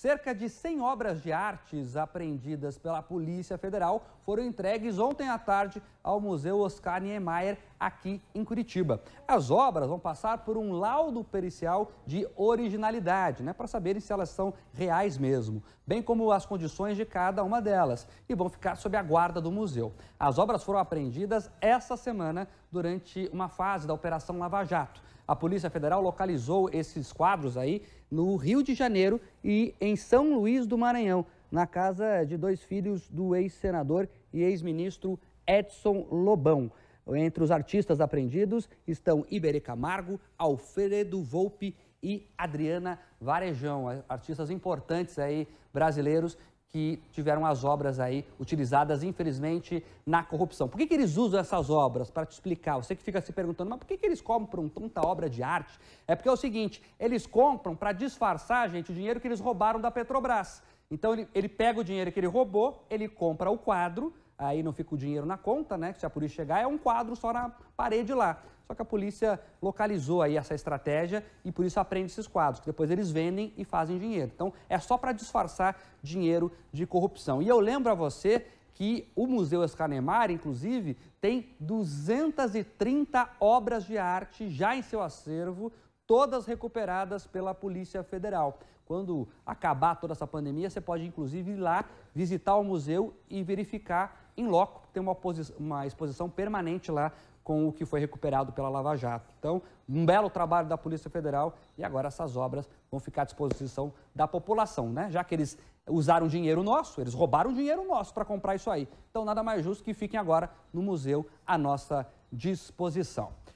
Cerca de 100 obras de artes apreendidas pela Polícia Federal foram entregues ontem à tarde ao Museu Oscar Niemeyer, aqui em Curitiba. As obras vão passar por um laudo pericial de originalidade, né, para saberem se elas são reais mesmo, bem como as condições de cada uma delas, e vão ficar sob a guarda do museu. As obras foram apreendidas essa semana durante uma fase da Operação Lava Jato. A Polícia Federal localizou esses quadros aí no Rio de Janeiro e em São Luís do Maranhão, na casa de dois filhos do ex-senador e ex-ministro Edson Lobão. Entre os artistas apreendidos estão Iberê Camargo, Alfredo Volpe e Adriana Varejão, artistas importantes aí brasileiros que tiveram as obras aí utilizadas, infelizmente, na corrupção. Por que, que eles usam essas obras? Para te explicar, você que fica se perguntando, mas por que, que eles compram tanta obra de arte? É porque é o seguinte, eles compram para disfarçar, gente, o dinheiro que eles roubaram da Petrobras. Então ele, ele pega o dinheiro que ele roubou, ele compra o quadro, aí não fica o dinheiro na conta, né? Que Se a polícia chegar, é um quadro só na parede lá. Só que a polícia localizou aí essa estratégia e por isso aprende esses quadros, que depois eles vendem e fazem dinheiro. Então é só para disfarçar dinheiro de corrupção. E eu lembro a você que o Museu Oscar inclusive, tem 230 obras de arte já em seu acervo, todas recuperadas pela Polícia Federal. Quando acabar toda essa pandemia, você pode inclusive ir lá visitar o museu e verificar em loco, tem uma, uma exposição permanente lá com o que foi recuperado pela Lava Jato. Então, um belo trabalho da Polícia Federal e agora essas obras vão ficar à disposição da população, né? Já que eles usaram dinheiro nosso, eles roubaram dinheiro nosso para comprar isso aí. Então, nada mais justo que fiquem agora no museu à nossa disposição.